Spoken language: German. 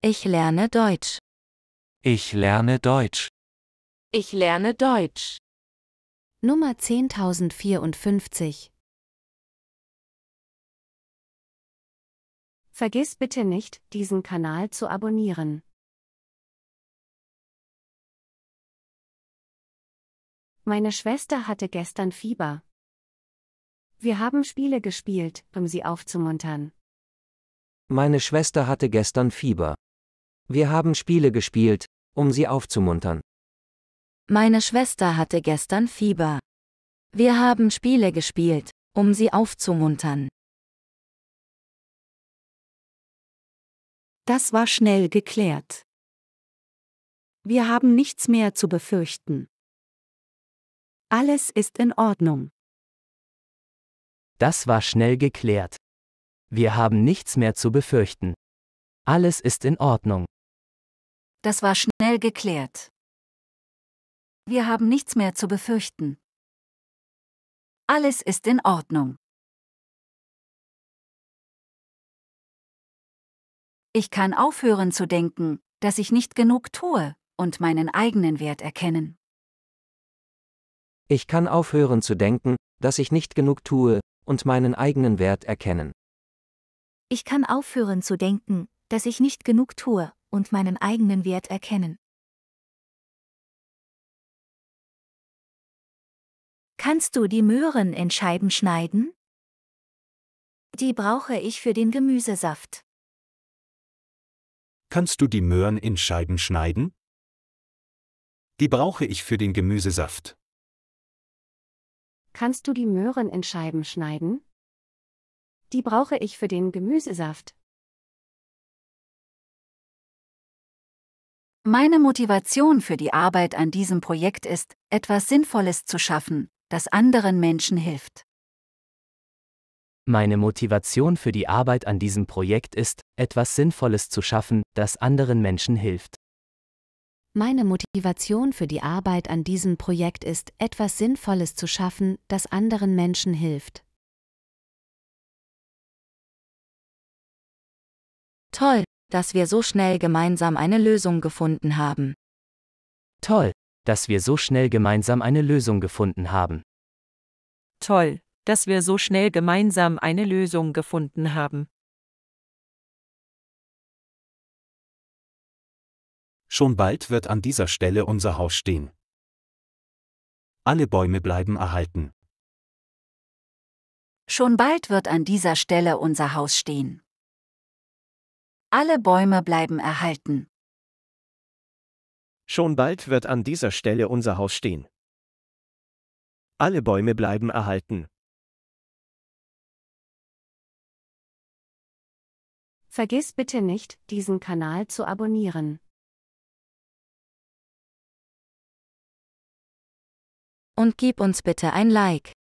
Ich lerne Deutsch. Ich lerne Deutsch. Ich lerne Deutsch. Nummer 10054 Vergiss bitte nicht, diesen Kanal zu abonnieren. Meine Schwester hatte gestern Fieber. Wir haben Spiele gespielt, um sie aufzumuntern. Meine Schwester hatte gestern Fieber. Wir haben Spiele gespielt, um sie aufzumuntern. Meine Schwester hatte gestern Fieber. Wir haben Spiele gespielt, um sie aufzumuntern. Das war schnell geklärt. Wir haben nichts mehr zu befürchten. Alles ist in Ordnung. Das war schnell geklärt. Wir haben nichts mehr zu befürchten. Alles ist in Ordnung. Das war schnell geklärt. Wir haben nichts mehr zu befürchten. Alles ist in Ordnung. Ich kann aufhören zu denken, dass ich nicht genug tue und meinen eigenen Wert erkennen. Ich kann aufhören zu denken, dass ich nicht genug tue und meinen eigenen Wert erkennen. Ich kann aufhören zu denken, dass ich nicht genug tue und meinen eigenen Wert erkennen. Kannst du die Möhren in Scheiben schneiden? Die brauche ich für den Gemüsesaft. Kannst du die Möhren in Scheiben schneiden? Die brauche ich für den Gemüsesaft. Kannst du die Möhren in Scheiben schneiden? Die brauche ich für den Gemüsesaft. Meine Motivation für die Arbeit an diesem Projekt ist, etwas Sinnvolles zu schaffen, das anderen Menschen hilft. Meine Motivation für die Arbeit an diesem Projekt ist, etwas Sinnvolles zu schaffen, das anderen Menschen hilft. Meine Motivation für die Arbeit an diesem Projekt ist, etwas Sinnvolles zu schaffen, das anderen Menschen hilft. Toll, dass wir so schnell gemeinsam eine Lösung gefunden haben. Toll, dass wir so schnell gemeinsam eine Lösung gefunden haben. Toll, dass wir so schnell gemeinsam eine Lösung gefunden haben. Schon bald wird an dieser Stelle unser Haus stehen. Alle Bäume bleiben erhalten. Schon bald wird an dieser Stelle unser Haus stehen. Alle Bäume bleiben erhalten. Schon bald wird an dieser Stelle unser Haus stehen. Alle Bäume bleiben erhalten. Vergiss bitte nicht, diesen Kanal zu abonnieren. Und gib uns bitte ein Like.